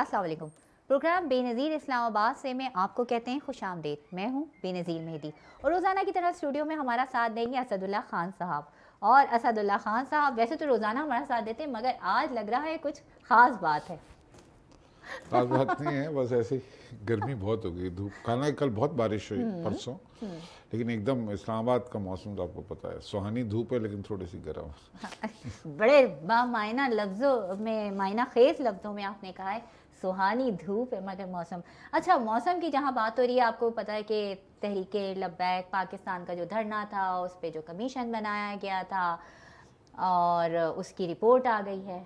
Aslam programme Benazir Islamabad से मैं आपको कहते हैं खुश आमदेद मैं हूँ बेनज़ीर मेहदी और रोज़ाना की तरह स्टूडियो में हमारा साथ देंगे असदुल्ला खान साहब और असदुल्ला खान साहब वैसे तो रोज़ाना हमारा साथ देते हैं मगर आज लग रहा है कुछ ख़ास बात है खास बात नहीं है बस ऐसे गर्मी बहुत हो गई धूप खाना कल बहुत बारिश हुई हम्म, परसों हम्म। लेकिन एकदम इस्लामाबाद का मौसम तो आपको पता है सुहानी धूप है लेकिन थोड़ी सी गर्म हाँ, बड़े बा मायना लफ्ज़ों में मायना खेज लफ्ज़ों में आपने कहा है सुहानी धूप है मगर मौसम अच्छा मौसम की जहाँ बात हो रही है आपको पता है कि तहरीक लब्बैक पाकिस्तान का जो धरना था उस पर जो कमीशन बनाया गया था और उसकी रिपोर्ट आ गई है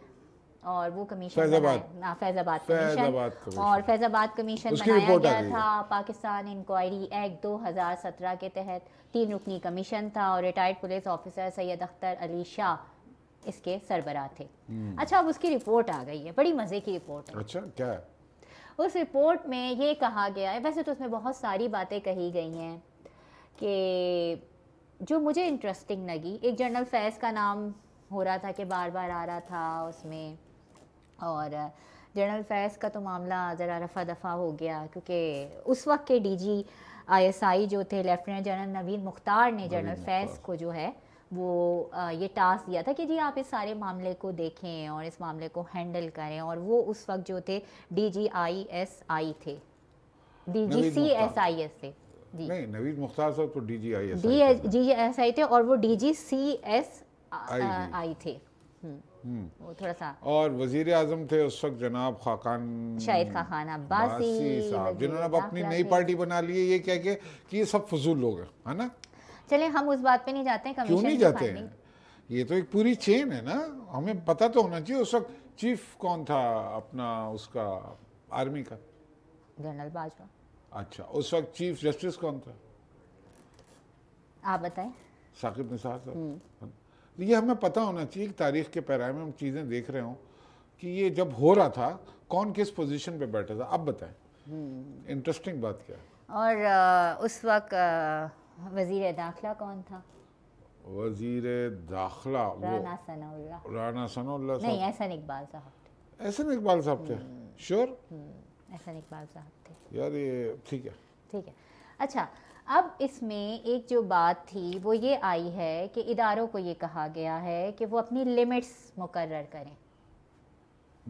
और वो कमीशन फैजाबाद हाँ, फैजाबाद कमीशन और फैजाबाद कमीशन बनाया गया था पाकिस्तान इंक्वायरी एक्ट 2017 के तहत तीन रुकनी कमीशन था और retired police officer Syed Akhtar Ali Shah इसके सरबरा थे हम्म। अच्छा अब उसकी रिपोर्ट आ गई है बड़ी मज़े की रिपोर्ट है अच्छा क्या है उस रिपोर्ट में ये कहा गया है वैसे तो उसमें बहुत सारी बातें कही गई हैं कि जो मुझे इंटरेस्टिंग लगी एक जनरल फैज़ का नाम हो रहा था कि बार बार आ रहा था उसमें और जनरल फैज़ का तो मामला ज़रा रफ़ा दफ़ा हो गया क्योंकि उस वक्त के डीजी आईएसआई जो थे लेफ्टिनेंट जनरल नवीद मुख्तार ने जनरल फैज़ को जो है वो ये टास्क दिया था कि जी आप इस सारे मामले को देखें और इस मामले को हैंडल करें और वो उस वक्त जो थे D G I S I थे D G C S I S थे जी नहीं नवीद मुख्तार साहब तो D G I S D G S I थे और वो D G C S I थे हम्म। हम्म। वो थोड़ा सा और वजीर आजम थे उस वक्त जनाब खाकान शाहिद खाकान अब्बासी साहब जिन्होंने अब अपनी नई पार्टी बना ली है ये कह के कि ये सब फजूल लोग हैं है ना चले हम उस बात पे नहीं जाते हैं क्यों नहीं जाते हैं ये तो एक पूरी चेन है ना हमें पता तो होना चाहिए उस वक्त चीफ कौन था अपना उसका आर्मी का जनरल बाजवा अच्छा उस वक्त चीफ जस्टिस कौन था आप बताएं साकिब निसार साहब हम्म। ये हमें पता होना चाहिए कि तारीख के पैराए में हम चीज़ें देख रहे हों कि ये जब हो रहा था कौन किस पोजीशन पे बैठा था अब बताएं इंटरेस्टिंग हम्म। बात क्या है और आ, उस वक्त वजीर दाखिला कौन था वजीर दाखिला राना सनाउल्ला राना सनाउल्ला नहीं एहसन इकबाल साहब एहसन इकबाल साहब थे sure hmm. Hmm, Ahsan Iqbal sahab थे यार ये ठीक है ठीक है अच्छा अब इसमें एक जो बात थी वो ये आई है कि इदारों को ये कहा गया है कि वो अपनी लिमिट्स मुकर करें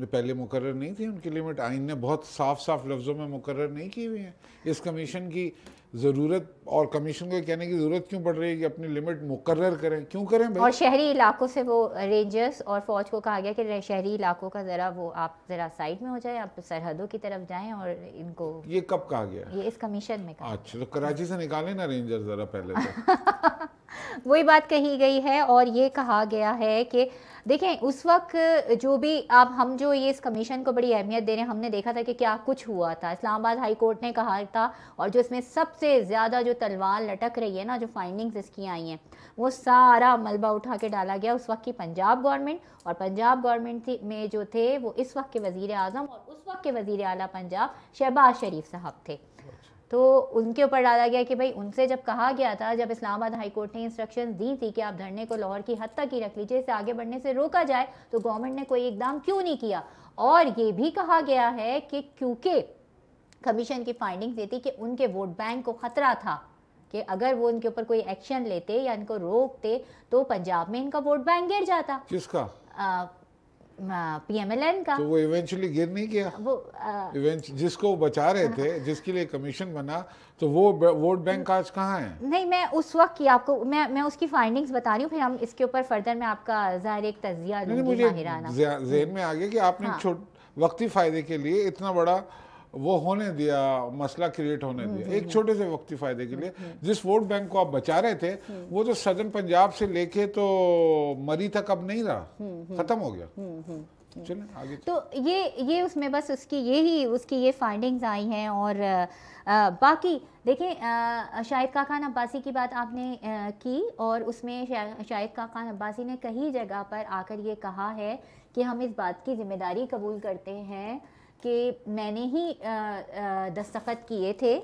पहले मुकर नहीं थी उनकी लिमिट आइन ने बहुत साफ साफ लफ्ज़ों में मुकर नहीं की हुई है इस कमीशन की ज़रूरत और कमीशन को कहने की ज़रूरत क्यों पड़ रही है कि अपनी लिमिट मुकर करें क्यों करें भाई? और शहरी इलाकों से वो रेंजर्स और फौज को कहा गया कि शहरी इलाकों का ज़रा वो आप ज़रा साइड में हो जाए आप सरहदों की तरफ जाए और इनको ये कब कहा गया ये इस कमीशन में कहा अच्छा तो कराची से निकालें ना रेंजर ज़रा पहले तो। वही बात कही गई है और ये कहा गया है कि देखें उस वक्त जो भी आप हम जो ये इस कमीशन को बड़ी अहमियत दे रहे हैं हमने देखा था कि क्या कुछ हुआ था इस्लामाबाद हाई कोर्ट ने कहा था और जो इसमें सबसे ज़्यादा जो तलवार लटक रही है ना जो फाइंडिंग्स इसकी आई हैं वो सारा मलबा उठा के डाला गया उस वक्त की पंजाब गवर्नमेंट और पंजाब गवर्नमेंट में जो थे वो इस वक्त के वज़ी अजम और उस वक्त के वज़ी अला पंजाब शहबाज शरीफ साहब थे तो उनके ऊपर डाला गया कि भाई उनसे जब कहा गया था जब इस्लामाबाद हाईकोर्ट ने इंस्ट्रक्शन दी थी कि आप धरने को लाहौर की हद तक ही रख लीजिए इसे आगे बढ़ने से रोका जाए तो गवर्नमेंट ने कोई इकदाम क्यों नहीं किया और ये भी कहा गया है कि क्योंकि कमीशन की फाइंडिंग ये थी कि उनके वोट बैंक को खतरा था कि अगर वो इनके ऊपर कोई एक्शन लेते या इनको रोकते तो पंजाब में इनका वोट बैंक गिर जाता किसका पीएमएलएन हाँ, का तो वो इवेंचुअली गिर नहीं गया वो इवेंच जिसको बचा रहे थे जिसके लिए कमीशन बना तो वो वोट बैंक आज कहाँ है नहीं मैं उस वक्त की आपको मैं मैं उसकी फाइंडिंग्स बता रही हूँ फिर हम इसके ऊपर फर्दर में आपका जाहिर एक तजिया जहन में आ गया कि आपने हाँ। छोट वक्ती फायदे के लिए इतना बड़ा वो होने दिया मसला क्रिएट होने हम्म, दिया हम्म, एक हम्म। छोटे से वक्त फायदे के लिए जिस वोट बैंक को आप बचा रहे थे वो तो सदन पंजाब से लेके तो मरी तक अब नहीं रहा खत्म हो गया आगे तो ये ये उसमें बस उसकी यही उसकी ये फाइंडिंग्स आई हैं और आ, बाकी देखें शाहिद का खान अब्बासी की बात आपने आ, की और उसमें शाहिद का खान अब्बासी ने कई जगह पर आकर ये कहा है कि हम इस बात की ज़िम्मेदारी कबूल करते हैं कि मैंने ही दस्तखत किए थे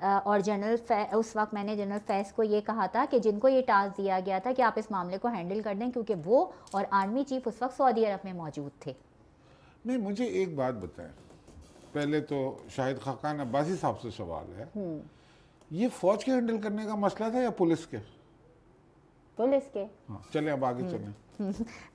और जनरल उस वक्त मैंने जनरल फैज को ये कहा था कि जिनको ये टास्क दिया गया था कि आप इस मामले को हैंडल कर दें क्योंकि वो और आर्मी चीफ उस वक्त सऊदी अरब में मौजूद थे नहीं मुझे एक बात बताएं पहले तो शाहिद खाकान अब्बासी साहब से सवाल है हम्म। ये फौज के हैंडल करने का मसला था या पुलिस के पुलिस के हाँ चले अब आगे हम्म। चले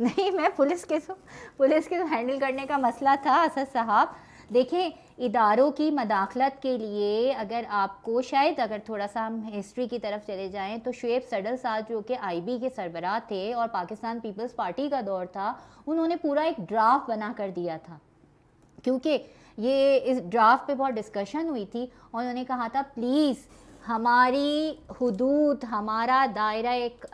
नहीं मैं पुलिस के सो पुलिस के हैंडल करने का मसला था असद साहब देखें इदारों की मदाखलत के लिए अगर आपको शायद अगर थोड़ा सा हम हिस्ट्री की तरफ चले जाएं तो शुएब सडल साहब जो कि आईबी के सरबराह थे और पाकिस्तान पीपल्स पार्टी का दौर था उन्होंने पूरा एक ड्राफ्ट बना कर दिया था क्योंकि ये इस ड्राफ्ट पे बहुत डिस्कशन हुई थी और उन्होंने कहा था प्लीज़ हमारी हदूद हमारा दायरा एक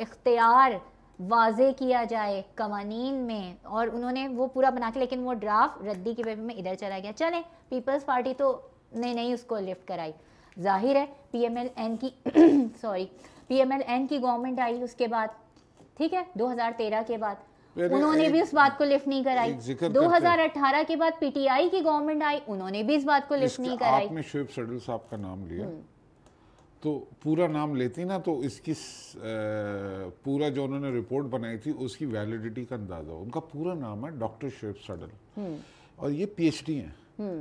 इख्तियार वाजे किया जाए कवानीन में और उन्होंने वो पूरा बना के लेकिन वो ड्राफ्ट रद्दी के पेपर में इधर चला गया चले पीपल्स पार्टी तो ने नहीं उसको लिफ्ट कराई जाहिर है पीएमएलएन की सॉरी पीएमएलएन की गवर्नमेंट आई उसके बाद ठीक है 2013 के बाद उन्होंने भी उस बात को लिफ्ट नहीं कराई 2018 के बाद पीटीआई की गवर्नमेंट आई उन्होंने भी इस बात को लिफ्ट नहीं कराई आपने शुभ सडल साहब का नाम लिया हम्म। तो पूरा नाम लेती ना तो इसकी पूरा जो उन्होंने रिपोर्ट बनाई थी उसकी वैलिडिटी का अंदाज़ा उनका पूरा नाम है डॉक्टर शेब सडल और ये पीएचडी हैं हम्म।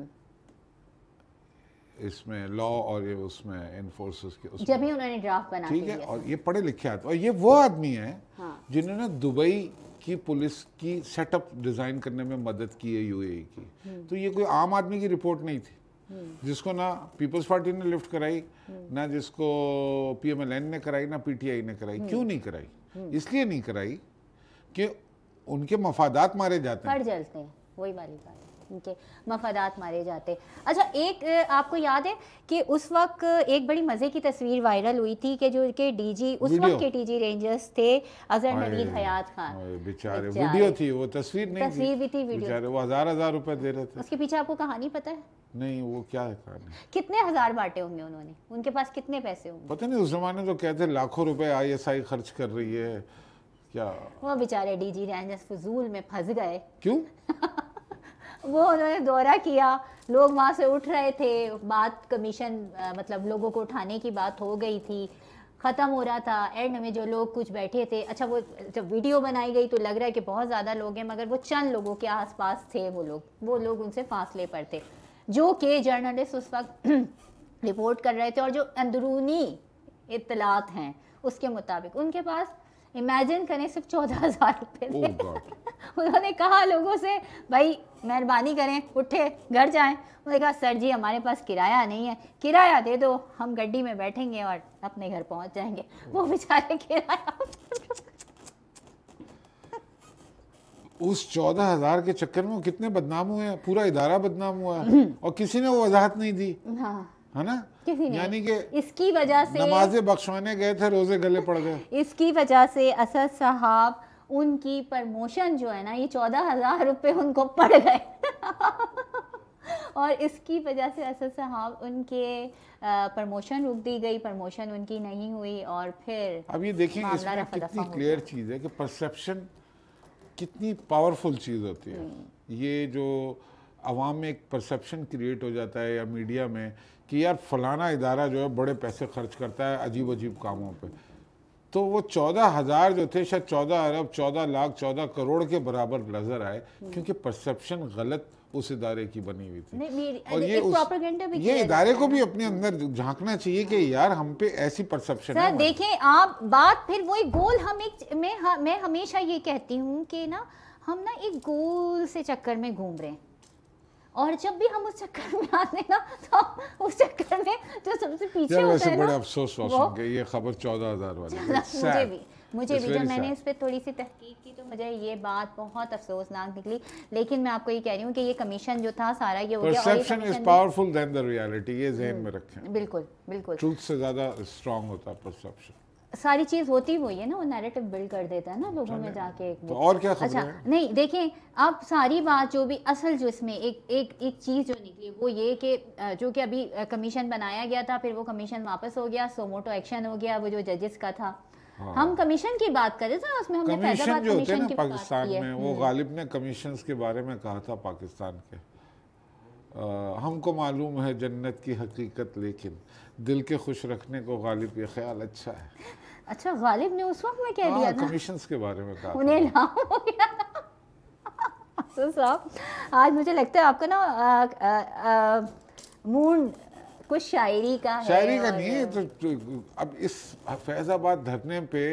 इसमें लॉ और ये उसमें इन्फोर्सर्स के उसमें जब ही उन्होंने ड्राफ्ट बना ठीक है और ये पढ़े लिखे आते और ये वो आदमी है हाँ। जिन्होंने दुबई की पुलिस की सेटअप डिज़ाइन करने में मदद की है यूएई e की हम्म। तो ये कोई आम आदमी की रिपोर्ट नहीं थी जिसको ना पीपल्स पार्टी ने लिफ्ट कराई ना जिसको पीएमएलएन ने कराई ना पीटीआई ने कराई हम्म। क्यों नहीं कराई हम्म। इसलिए नहीं कराई कि उनके मफादात मारे जाते हैं जलते हैं वही वाली बात उनके मफादात मारे जाते अच्छा एक आपको याद है कि उस वक्त एक बड़ी मज़े की तस्वीर वायरल हुई थी कि जो के डीजी उस वक्त के डीजी रेंजर्स थे अजहर नवीद हयात खान बेचारे वीडियो थी वो तस्वीर नहीं तस्वीर भी थी वीडियो वो हजार हजार रुपए दे रहे थे उसके पीछे आपको कहानी पता है नहीं वो क्या है कहानी कितने हजार बांटे होंगे उन्होंने उनके पास कितने पैसे होंगे पता नहीं उस जमाने तो कहते लाखों रुपए आईएसआई खर्च कर रही है क्या वो बेचारे डीजी रैंजर्स फजूल में फंस गए क्यों वो उन्होंने दौरा किया लोग वहां से उठ रहे थे बात कमीशन मतलब लोगों को उठाने की बात हो गई थी ख़त्म हो रहा था एंड में जो लोग कुछ बैठे थे अच्छा वो जब वीडियो बनाई गई तो लग रहा है कि बहुत ज़्यादा लोग हैं मगर वो चंद लोगों के आसपास थे वो लोग वो लोग उनसे फासले पर थे जो कि जर्नलिस्ट उस वक्त रिपोर्ट कर रहे थे और जो अंदरूनी इतलात हैं उसके मुताबिक उनके पास इमेजिन करें सिर्फ चौदह हज़ार रुपये थे oh उन्होंने कहा लोगों से भाई मेहरबानी करें उठे घर जाएं उन्होंने कहा सर जी हमारे पास किराया नहीं है किराया दे दो हम गड्डी में बैठेंगे और अपने घर पहुंच जाएंगे वो oh. बेचारे किराया उस चौदह हजार के चक्कर में वो कितने बदनाम हुए हैं पूरा इदारा बदनाम हुआ है हम्म। और किसी ने वो वजाहत नहीं दी हाँ। है ना यानी कि इसकी वजह से नमाजे बख्शवाने गए थे रोजे गले पड़ गए इसकी वजह से असद साहब उनकी प्रमोशन जो है ना ये चौदह हजार रुपये उनको पड़ गए और इसकी वजह से असद साहब उनके प्रमोशन रुक दी गई प्रमोशन उनकी नहीं हुई और फिर अब ये देखिए इसमें कितनी क्लियर चीज़ है कि परसेप्शन कितनी पावरफुल चीज़ होती है ये जो आवाम में एक परसेप्शन क्रिएट हो जाता है या मीडिया में कि यार फलाना इदारा जो है बड़े पैसे खर्च करता है अजीब अजीब कामों पे तो वो चौदह हज़ार जो थे शायद चौदह अरब चौदह लाख चौदह करोड़ के बराबर नज़र आए क्योंकि परसेप्शन गलत उस इदारे की बनी हुई थी और ये उस, ये इदारे को भी अपने अंदर झांकना चाहिए कि यार हम पे ऐसी परसेप्शन है देखें आप बात फिर वही गोल हम एक मैं मैं हमेशा ये कहती हूँ कि ना हम ना एक गोल से चक्कर में घूम रहे हैं और जब भी हम उस चक्कर में आते हैं ना तो उस चक्कर में जो सबसे पीछे होता है ना बड़े अफसोस हो सुन ये खबर चौदह हजार वाली मुझे भी मुझे भी जब मैंने इस पर थोड़ी सी तहकीक की तो मुझे ये बात बहुत अफसोसनाक निकली लेकिन मैं आपको ये कह रही हूँ कि ये कमीशन जो था सारा ये हो गया perception is powerful than the reality ये जहन हम्म, में रखें बिल्कुल बिल्कुल ट्रूथ से ज़्यादा स्ट्रांग होता है परसेप्शन सारी चीज़ होती हुई है ना वो नैरेटिव बिल्ड कर देता है ना लोगों अच्छा, में जाके एक तो और क्या अच्छा है? नहीं देखें अब सारी बात जो भी असल जो इसमें एक एक एक चीज़ जो निकली वो ये कि जो कि अभी कमीशन बनाया गया था फिर वो कमीशन वापस हो गया सोमोटो एक्शन हो गया वो जो जजेस का था हाँ। हम कमीशन की बात करें तो उसमें हमने कमीशन जो होते हैं पाकिस्तान में वो हम्म। गालिब ने कमीशन के बारे में कहा था पाकिस्तान के आ, हमको मालूम है जन्नत की हकीकत लेकिन दिल के खुश रखने को गालिब ये ख्याल अच्छा है अच्छा गालिब ने उस वक्त में कह दिया कमीशन हाँ, के बारे में कहा उन्हें तो साहब आज मुझे लगता है आपका ना मून कुछ शायरी का शायरी का नहीं है तो, तो अब इस फैजाबाद धरने पे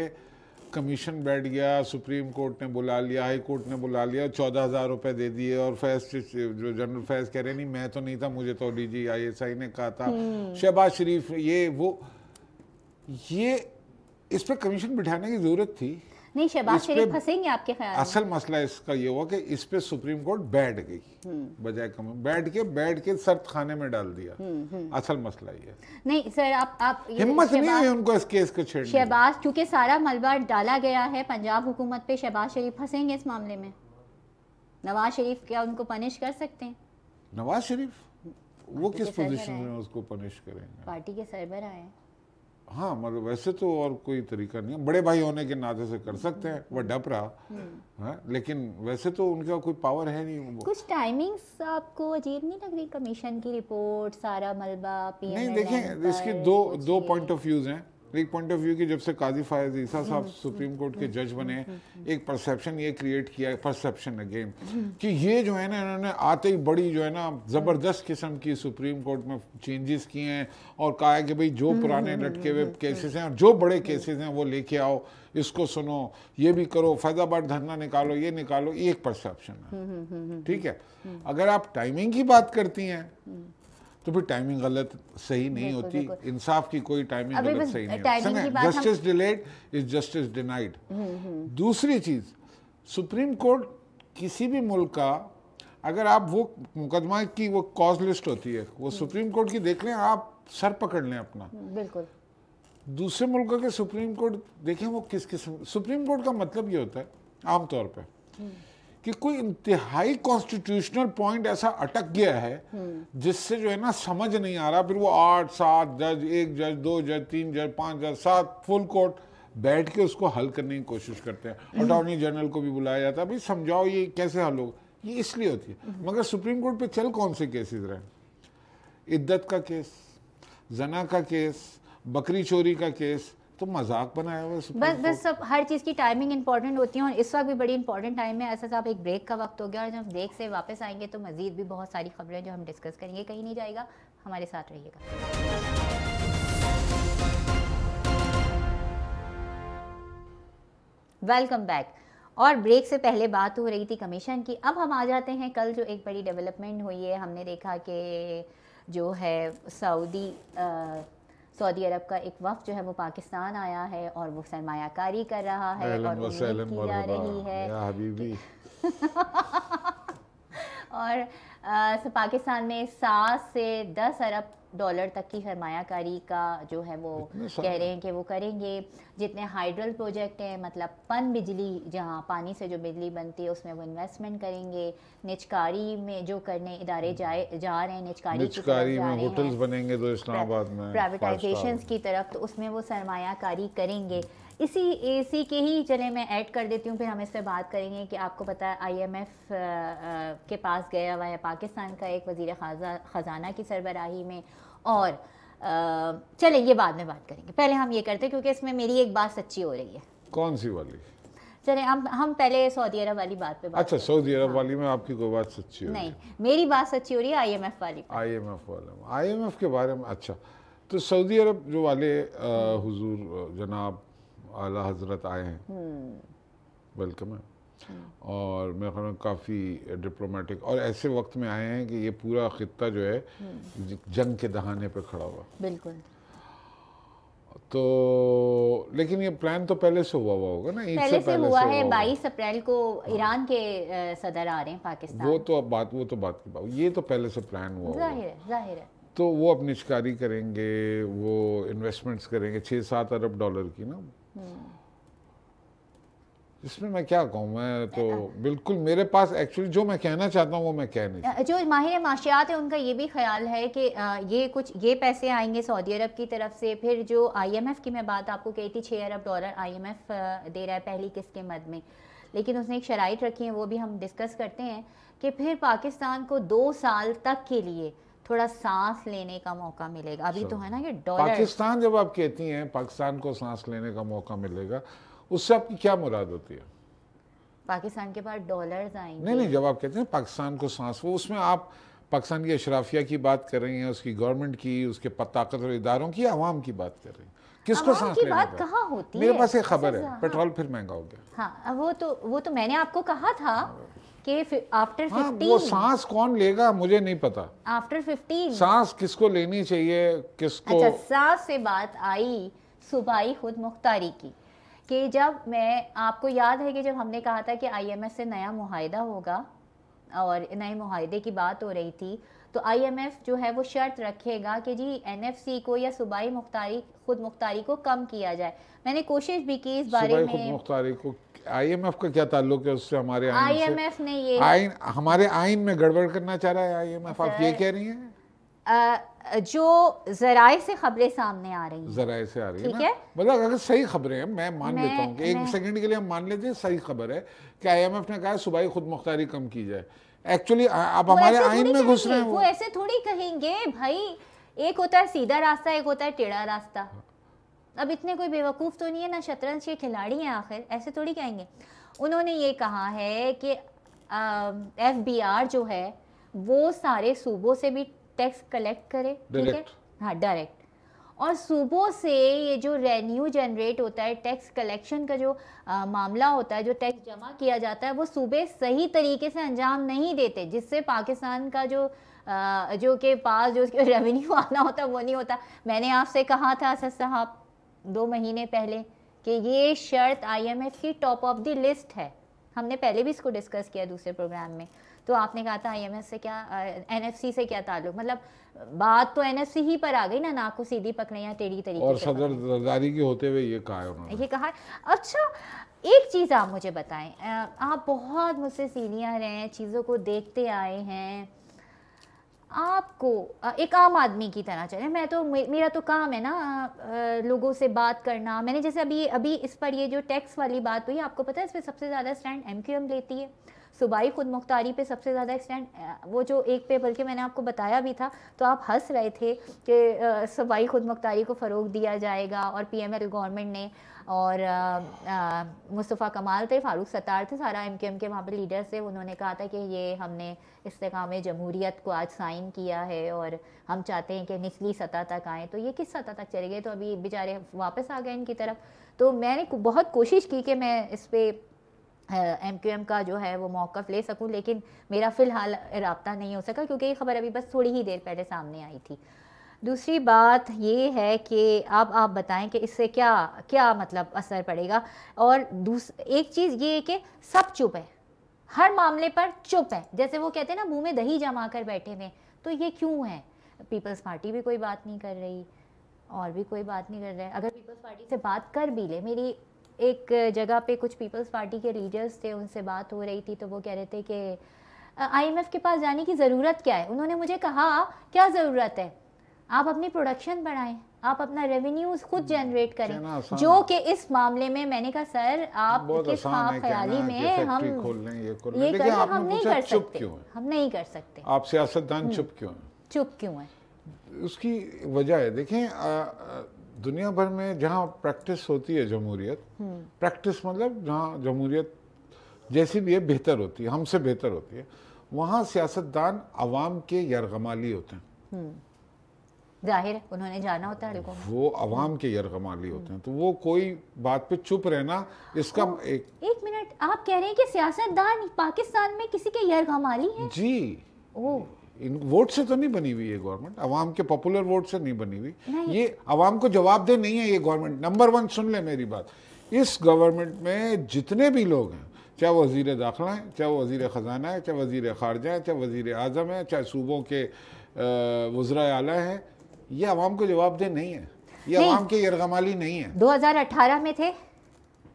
कमीशन बैठ गया सुप्रीम कोर्ट ने बुला लिया हाई कोर्ट ने बुला लिया चौदह हज़ार रुपये दे दिए और फैज जो जनरल फैज कह रहे नहीं मैं तो नहीं था मुझे तो एस आईएसआई ने कहा था हम्म। शहबाज शरीफ ये वो ये इस पर कमीशन बिठाने की ज़रूरत थी नहीं शहबाज शरीफ फंसेंगे आपके ख्याल असल मसला इसका ये हुआ कि इस पे सुप्रीम कोर्ट बैठ गई हम्म। बजाय कम बैठ के बैठ के सर्द खाने में डाल दिया हम्म, हम्म। असल मसला ये नहीं सर आप आप हिम्मत नहीं है उनको इस केस को छेड़ने शहबाज क्योंकि सारा मलबा डाला गया है पंजाब हुकूमत पे शहबाज शरीफ फंसेंगे इस मामले में नवाज शरीफ क्या उनको पनिश कर सकते हैं नवाज शरीफ वो किस पोजीशन में उसको पनिश करेंगे पार्टी के सरबरा है हाँ मतलब वैसे तो और कोई तरीका नहीं है बड़े भाई होने के नाते से कर सकते हैं वह रहा है हम्म। हाँ, लेकिन वैसे तो उनका कोई पावर है नहीं कुछ टाइमिंग्स आपको अजीब नहीं लग रही कमीशन की रिपोर्ट सारा मलबा नहीं देखें इसके दो दो पॉइंट ऑफ व्यूज हैं एक पॉइंट ऑफ व्यू कि जब से काजी फायज ईसा साहब हम्म, सुप्रीम हम्म, कोर्ट के हम्म, जज बने एक परसेप्शन ये क्रिएट किया है परसेप्शन अगेन कि ये जो है ना इन्होंने आते ही बड़ी जो है ना ज़बरदस्त किस्म की सुप्रीम कोर्ट में चेंजेस किए हैं और कहा है कि भाई जो पुराने लटके हुए केसेस हैं और जो बड़े केसेस हैं वो लेके आओ इसको सुनो ये भी करो फैजाबाद धरना निकालो ये निकालो ये एक परसेप्शन है ठीक है अगर आप टाइमिंग की बात करती हैं तो फिर टाइमिंग गलत सही नहीं होती इंसाफ की कोई टाइमिंग गलत सही नहीं होती justice delayed is justice denied दूसरी चीज सुप्रीम कोर्ट किसी भी मुल्क का अगर आप वो मुकदमा की वो कॉज लिस्ट होती है वो हम्म। सुप्रीम कोर्ट की देख लें आप सर पकड़ लें अपना बिल्कुल दूसरे मुल्कों के सुप्रीम कोर्ट देखें वो किस किस्म सुप्रीम कोर्ट का मतलब ये होता है आमतौर पर कि कोई इंतहाई कॉन्स्टिट्यूशनल पॉइंट ऐसा अटक गया है जिससे जो है ना समझ नहीं आ रहा फिर वो आठ सात जज एक जज दो जज तीन जज पांच जज सात फुल कोर्ट बैठ के उसको हल करने की कोशिश करते हैं अटॉर्नी हम्म। जनरल को भी बुलाया जाता है भाई समझाओ ये कैसे हल होगा ये इसलिए होती है हम्म। मगर सुप्रीम कोर्ट पे चल कौन से केसेस रहे इद्दत का केस जना का केस बकरी चोरी का केस तो मजाक बनाया हुआ बस बस सब हर चीज़ की टाइमिंग इंपॉर्टेंट होती है और इस वक्त भी बड़ी इंपॉर्टेंट टाइम है ऐसा साहब एक ब्रेक का वक्त हो गया और जब ब्रेक से वापस आएंगे तो मज़ीद भी बहुत सारी खबरें जो हम डिस्कस करेंगे कहीं नहीं जाएगा हमारे साथ रहिएगा वेलकम बैक और ब्रेक से पहले बात हो रही थी कमीशन की अब हम आ जाते हैं कल जो एक बड़ी डेवलपमेंट हुई है हमने देखा कि जो है सऊदी सऊदी अरब का एक वफ जो है वो पाकिस्तान आया है और वो सरमाकारी कर रहा है और की जा रही है और सो पाकिस्तान में सात से दस अरब डॉलर तक की सरमाकारी का जो है वो कह रहे हैं कि वो करेंगे जितने हाइड्रल प्रोजेक्ट हैं मतलब पन बिजली जहाँ पानी से जो बिजली बनती है उसमें वो इन्वेस्टमेंट करेंगे निचकारी में जो करने इदारे हम्म। जाए जा रहे हैं निचकारी, निचकारी में होटल्स बनेंगे तो इस्लामाबाद में प्राइवेटाइजेशन की तरफ तो उसमें वो सरमाकारी करेंगे इसी इसी के ही चले मैं ऐड कर देती हूँ फिर हम इस पर बात करेंगे कि आपको पता है आईएमएफ के पास गया हुआ है पाकिस्तान का एक वजीर खाजा ख़जाना की सरबराही में और आ, चले ये बाद में बात करेंगे पहले हम ये करते हैं क्योंकि इसमें मेरी एक बात सच्ची हो रही है कौन सी वाली चले हम हम पहले सऊदी अरब वाली बात पे बात अच्छा सऊदी अरब हाँ। वाली में आपकी कोई बात सच्ची हो नहीं मेरी बात सच्ची हो रही है आईएमएफ वाली आईएमएफ वाले आईएमएफ के बारे में अच्छा तो सऊदी अरब जो वाले हुजूर जनाब आला हजरत आए हैं वेलकम हम्म। है हम्म। और मेरे ख्याल में काफ़ी डिप्लोमेटिक और ऐसे वक्त में आए हैं कि ये पूरा खत्ता जो है हम्म। जंग के दहाने पर खड़ा हुआ बिल्कुल तो लेकिन ये प्लान तो पहले से हुआ हुआ होगा ना पहले से, पहले हुआ से है बाईस अप्रैल को हाँ। ईरान के सदर आ रहे हैं पाकिस्तान वो तो अब बात वो तो बात की बात ये तो पहले से प्लान हुआ जाहिर है जाहिर है तो वो अपनी शिकारी करेंगे वो इन्वेस्टमेंट्स करेंगे छः सात अरब डॉलर की ना हम्म। इसमें मैं क्या कहूँ मैं तो बिल्कुल मेरे पास एक्चुअली जो मैं कहना चाहता हूँ वो मैं कह नहीं जो माहिर माशियात है उनका ये भी ख्याल है कि ये कुछ ये पैसे आएंगे सऊदी अरब की तरफ से फिर जो आईएमएफ की मैं बात आपको कही थी छः अरब डॉलर आईएमएफ दे रहा है पहली किस्त के मद में लेकिन उसने एक शराइ रखी है वो भी हम डिस्कस करते हैं कि फिर पाकिस्तान को दो साल तक के लिए थोड़ा सांस लेने का मौका मिलेगा अभी तो है ना कि डॉलर पाकिस्तान जब आप कहती हैं पाकिस्तान को सांस लेने का मौका मिलेगा उससे आपकी क्या मुराद होती है पाकिस्तान के पास डॉलर्स आएंगे नहीं नहीं जब आप कहते हैं पाकिस्तान को सांस वो उसमें आप पाकिस्तान की अशराफिया की बात कर रही हैं उसकी गवर्नमेंट की उसके ताकतवर इदारों की आवाम की बात कर रही हैं किसको सांस की बात कहाँ होती मेरे है मेरे पास एक खबर है अच्छा, हाँ। पेट्रोल फिर महंगा हो गया हाँ वो तो वो तो मैंने आपको कहा था हाँ। के आफ्टर हाँ, वो सांस कौन लेगा मुझे नहीं पता आफ्टर फिफ्टीन सांस किसको लेनी चाहिए किसको अच्छा सांस से बात आई सुबाई खुद मुख्तारी की कि जब मैं आपको याद है कि जब हमने कहा था कि आईएमएस से नया माहिदा होगा और नए मुहिदे की बात हो रही थी तो आईएमएफ जो है वो शर्त रखेगा कि जी एनएफसी को या सूबाई मुख्तारी खुद मुख्तारी को कम किया जाए मैंने कोशिश भी की इस बारे में खुद मुख्तारी को आईएमएफ का क्या ताल्लुक है उससे हमारे आईएमएफ ने ये आएन, हमारे आइन में गड़बड़ करना चाह रहा है आईएमएफ आप ये कह रही हैं जो जराये से खबरें सामने आ रही हैं जराए से आ रही है मतलब अगर सही खबरें हैं मैं मान लेता हूँ एक सेकंड के लिए हम मान लेते हैं सही खबर है कि आईएमएफ ने कहा सुबह खुद मुख्तारी कम की जाए एक्चुअली आप हमारे आइन में घुस रहे हैं वो ऐसे थोड़ी कहेंगे भाई एक होता है सीधा रास्ता एक होता है टेढ़ा रास्ता अब इतने कोई बेवकूफ़ तो नहीं है ना शतरंज के खिलाड़ी हैं आखिर ऐसे थोड़ी कहेंगे उन्होंने ये कहा है कि एफ बी आर जो है वो सारे सूबों से भी टैक्स कलेक्ट करे ठीक है हाँ डायरेक्ट और सूबों से ये जो रेन्यू जनरेट होता है टैक्स कलेक्शन का जो आ, मामला होता है जो टैक्स जमा किया जाता है वो सूबे सही तरीके से अंजाम नहीं देते जिससे पाकिस्तान का जो आ, जो के पास जो उसके रेवेन्यू आना होता वो नहीं होता मैंने आपसे कहा था असद साहब दो महीने पहले कि ये शर्त आईएमएफ की टॉप ऑफ द लिस्ट है हमने पहले भी इसको डिस्कस किया दूसरे प्रोग्राम में तो आपने कहा था आई से क्या एन से क्या ताल्लुक मतलब बात तो एन ही पर आ गई ना नाक को सीधी पकड़े या टेढ़ी तरीके और सदर जरदारी के होते हुए ये कहा उन्होंने ये कहा अच्छा एक चीज़ आप मुझे बताएं आप बहुत मुझसे सीनियर हैं चीज़ों को देखते आए हैं आपको एक आम आदमी की तरह चले मैं तो मेरा तो काम है ना लोगों से बात करना मैंने जैसे अभी अभी इस पर ये जो टैक्स वाली बात हुई आपको पता है इस पर सबसे ज़्यादा स्टैंड एम लेती है सूबाई खुद मुख्तारी पे सबसे ज़्यादा एक्सटेंड वो जो एक पे बल्कि मैंने आपको बताया भी था तो आप हंस रहे थे कि सूबाई खुद मुख्तारी को फ़रोग दिया जाएगा और पी एम एल गवर्नमेंट ने और मुस्तफ़ा कमाल थे फारूक सत्तार थे सारा एम के एम के वहाँ पर लीडर्स थे उन्होंने कहा था कि ये हमने इस्तेकाम जमहूरीत को आज साइन किया है और हम चाहते हैं कि निचली सतह तक आएँ तो ये किस सतह तक चले गए तो अभी बेचारे वापस आ गए इनकी तरफ तो मैंने बहुत कोशिश की कि मैं इस पर एम क्यू एम का जो है वो मौक़ ले सकूँ लेकिन मेरा फ़िलहाल रबता नहीं हो सका क्योंकि ये खबर अभी बस थोड़ी ही देर पहले सामने आई थी दूसरी बात ये है कि अब आप बताएं कि इससे क्या क्या मतलब असर पड़ेगा और दूस एक चीज़ ये है कि सब चुप है हर मामले पर चुप है जैसे वो कहते हैं ना मुंह में दही जमा कर बैठे हुए तो ये क्यों है पीपल्स पार्टी भी कोई बात नहीं कर रही और भी कोई बात नहीं कर रहा है अगर पीपल्स पार्टी से बात कर भी ले मेरी एक जगह पे कुछ पीपल्स पार्टी के लीडर्स थे उनसे बात हो रही थी तो वो कह रहे थे कि आईएमएफ के पास जाने की ज़रूरत क्या है उन्होंने मुझे कहा क्या ज़रूरत है आप अपनी प्रोडक्शन बढ़ाएं आप अपना रेवेन्यूज खुद जनरेट हम्म। करें जो कि इस मामले में मैंने कहा सर आप किस ख्वाब हाँ ख्याली में हम ये, ये कर हम नहीं कर सकते हम नहीं कर सकते आप सियासतदान हम्म। चुप क्यों चुप क्यों है उसकी वजह है देखें दुनिया भर में जहाँ प्रैक्टिस होती है जमहूरियत हम्म। प्रैक्टिस मतलब जहाँ जमहूरियत जैसी भी है बेहतर होती है हमसे बेहतर होती है वहाँ सियासतदान आवाम के यरगमाली होते हैं हम्म। जाहिर उन्होंने जाना होता है वो अवाम के यरगमाली होते हैं तो वो कोई बात पे चुप रहना इसका तो एक एक मिनट आप कह रहे हैं कि सियासतदान पाकिस्तान में किसी के यरगमाली हैं जी ओ इन वोट से तो नहीं बनी हुई ये गवर्नमेंट अवाम के पॉपुलर वोट से नहीं बनी हुई ये अवाम को जवाबदेह नहीं है ये गवर्नमेंट नंबर वन सुन ले मेरी बात इस गवर्नमेंट में जितने भी लोग हैं चाहे वो वजीर दाखिला है चाहे वो वजीर ख़जाना है चाहे वजीर खारजा है चाहे वजीर अजम है चाहे सूबों के वज्रा आला हैं ये आवाम को जवाबदेह नहीं है ये आवाम के यरगमाली नहीं है दो हज़ार अठारह में थे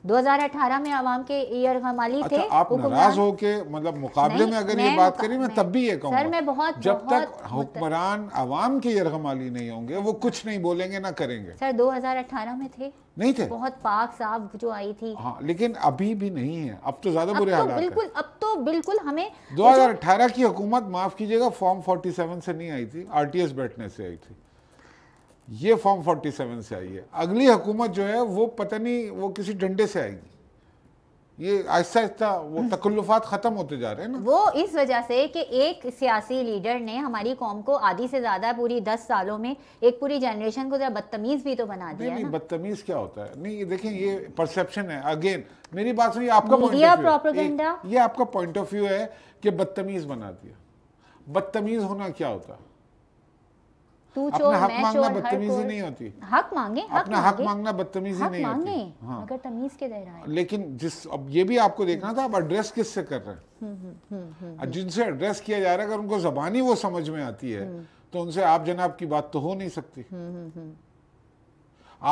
2018 में आवाम के ईयर हम अच्छा, थे आप नाराज हो के मतलब मुकाबले में अगर ये बात करें मैं तब भी ये कहूँगा सर मैं बहुत जब बहुत, तक हुक्मरान आवाम के ईयर अली नहीं होंगे वो कुछ नहीं बोलेंगे ना करेंगे सर 2018 में थे नहीं थे बहुत पाक साफ जो आई थी हाँ लेकिन अभी भी नहीं है अब तो ज्यादा बुरे तो हालात बिल्कुल अब तो बिल्कुल हमें 2018 की हुकूमत माफ कीजिएगा फॉर्म 47 से नहीं आई थी आरटीएस बैठने से आई थी ये फॉर्म 47 से आई है अगली हुकूमत जो है वो पता नहीं वो किसी डंडे से आएगी ये आहिस्ता आहिस्ता वो हम्म। तकल्लुफात खत्म होते जा रहे हैं ना वो इस वजह से कि एक सियासी लीडर ने हमारी कौम को आधी से ज्यादा पूरी दस सालों में एक पूरी जनरेशन को जरा बदतमीज भी तो बना दिया नहीं, नहीं बदतमीज क्या होता है नहीं ये देखें ये परसेप्शन है अगेन मेरी बात सुनिए आपका मीडिया ये आपका पॉइंट ऑफ व्यू है कि बदतमीज बना दिया बदतमीज होना क्या होता है तू मैं बदतमीजी नहीं होती हक मांगे अपना हक मांगना बदतमीजी नहीं हाँ। मगर तमीज के दायरा है लेकिन जिस अब ये भी आपको देखना था आप एड्रेस किससे कर रहे हैं हम्म, हम्म, हम्म, जिनसे एड्रेस किया जा रहा है अगर उनको जबानी वो समझ में आती है तो उनसे आप जनाब की बात तो हो नहीं सकती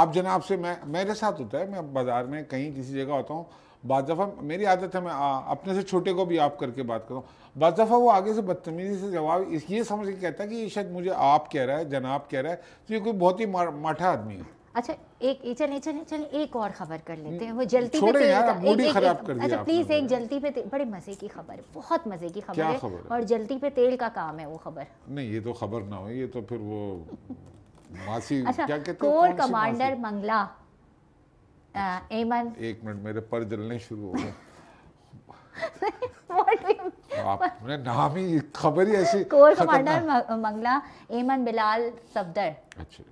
आप जनाब से मैं मेरे साथ होता है मैं बाजार में कहीं किसी जगह होता हूँ बाद दफ़ा मेरी आदत है मैं आ, अपने से छोटे को भी आप करके बात करूँ बाद दफ़ा वो आगे से बदतमीजी से जवाब इस ये समझ के कहता है कि ये शायद मुझे आप कह रहा है जनाब कह रहा है तो ये कोई बहुत ही माठा आदमी है अच्छा एक चले चले चले एक और खबर कर लेते हैं वो जल्दी पे यार खराब कर दिया अच्छा प्लीज तो। एक जल्दी पे बड़े मजे की खबर बहुत मजे की खबर है खबर और जल्दी पे तेल का काम है वो खबर नहीं ये तो खबर ना हो ये तो फिर वो मासी अच्छा, क्या कहते हैं कोर कमांडर मंगला एमन एक मिनट मेरे पर जलने शुरू हो गए आपने नाम ही खबर ही ऐसी कोर कमांडर मंगला एमन बिलाल सफदर अच्छा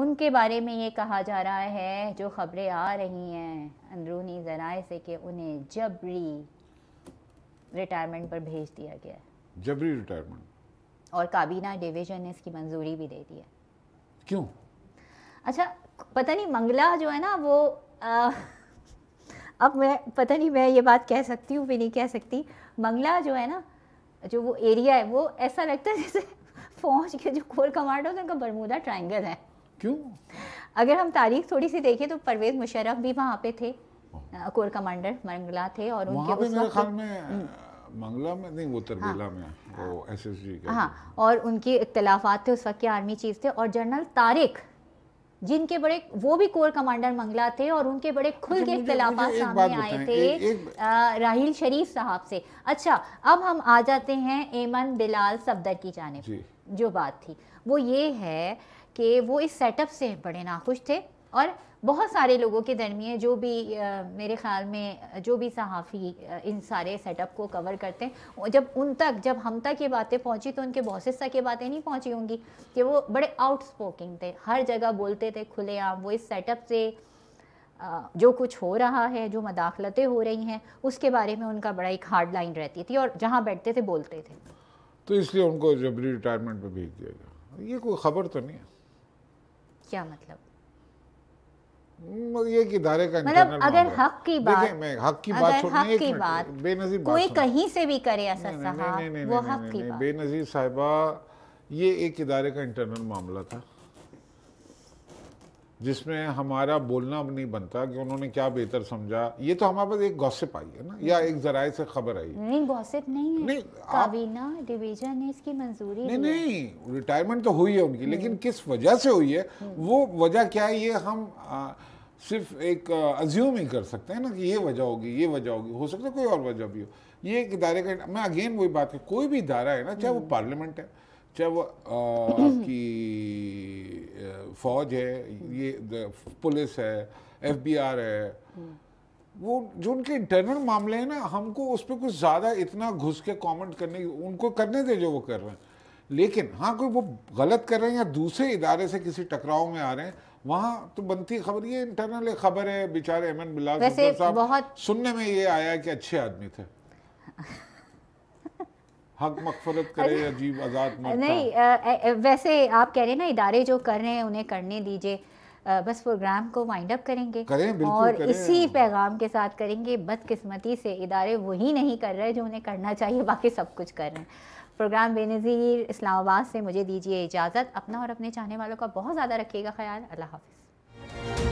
उनके बारे में ये कहा जा रहा है जो खबरें आ रही हैं अंदरूनी जराए से कि उन्हें जबरी रिटायरमेंट पर भेज दिया गया है जबरी रिटायरमेंट और काबीना डिवीजन ने इसकी मंजूरी भी दे दी है क्यों अच्छा पता नहीं मंगला जो है ना वो आ, अब मैं पता नहीं मैं ये बात कह सकती हूँ भी नहीं कह सकती मंगला जो है ना जो वो एरिया है वो ऐसा लगता है जैसे फौज के जो कोर कमांडर कमांडो उनका बरमूदा ट्राइंगल है क्यों अगर हम तारीख थोड़ी सी देखें तो परवेज मुशर्रफ भी वहाँ पे थे आ, कोर कमांडर मंगला थे और उनके उस वक्त हम्म। मंगला में नहीं वो तरबेला हाँ, में वो एसएसजी हाँ और उनके इख्तलाफात थे उस वक्त के आर्मी चीफ थे और जनरल तारिक जिनके बड़े वो भी कोर कमांडर मंगला थे और उनके बड़े खुल अच्छा, के इख्तलाफा सामने आए थे ए, राहिल शरीफ साहब से अच्छा अब हम आ जाते हैं एमन बिलाल सफदर की जानब जो बात थी वो ये है कि वो इस सेटअप से बड़े नाखुश थे और बहुत सारे लोगों के दरमियान जो भी आ, मेरे ख्याल में जो भी सहाफ़ी इन सारे सेटअप को कवर करते हैं जब उन तक जब हम तक ये बातें पहुंची तो उनके बॉसेस तक ये बातें नहीं पहुंची होंगी कि वो बड़े आउट स्पोकिंग थे हर जगह बोलते थे खुलेआम वो इस सेटअप से जो कुछ हो रहा है जो मदाखलतें हो रही हैं उसके बारे में उनका बड़ा एक हार्ड लाइन रहती थी और जहाँ बैठते थे बोलते थे तो इसलिए उनको जबरी रिटायरमेंट पर भेज दिया गया ये कोई खबर तो नहीं है क्या मतलब मतलब ये की दायरे का मतलब अगर हक की बात मैं हक की बात हक की बात बेनजीर कोई कहीं से भी करे ऐसा वो हक की बात बेनजीर साहिबा ये एक इदारे का इंटरनल मामला था जिसमें हमारा बोलना नहीं बनता कि उन्होंने क्या बेहतर समझा ये तो हमारे पास एक गॉसिप आई है ना या एक जरा से खबर आई नहीं गॉसिप नहीं है नहीं काबीना डिवीजन ने इसकी मंजूरी नहीं नहीं रिटायरमेंट तो हुई है उनकी लेकिन किस वजह से हुई है हम्म। वो वजह क्या है ये हम आ, सिर्फ एक अज्यूम ही कर सकते हैं ना कि ये वजह होगी ये वजह होगी हो सकता है कोई और वजह भी हो ये एक इदारे का मैं अगेन वही बात कोई भी इदारा है ना चाहे वो पार्लियामेंट हम्म। है चाहे वो आपकी फौज है ये पुलिस है एफबीआर है वो जो उनके इंटरनल मामले हैं ना हमको उस पर कुछ ज़्यादा इतना घुस के कमेंट करने उनको करने दे जो वो कर रहे हैं लेकिन हाँ कोई वो गलत कर रहे हैं या दूसरे इदारे से किसी टकराव में आ रहे हैं वहाँ तो बनती खबर ये इंटरनल खबर है बेचारे एम एन साहब सुनने में ये आया कि अच्छे आदमी थे हक मकफरत करे अजीब आज़ाद नहीं वैसे आप कह रहे हैं ना इदारे जो कर रहे हैं उन्हें करने दीजिए बस प्रोग्राम को वाइंड अप करेंगे करें, और करें। इसी पैगाम के साथ करेंगे बदकिस्मती से इदारे वही नहीं कर रहे जो उन्हें करना चाहिए बाकी सब कुछ कर रहे हैं प्रोग्राम बेनज़ीर इस्लामाबाद से मुझे दीजिए इजाज़त अपना और अपने चाहने वालों का बहुत ज़्यादा रखिएगा ख्याल अल्लाह हाफिज़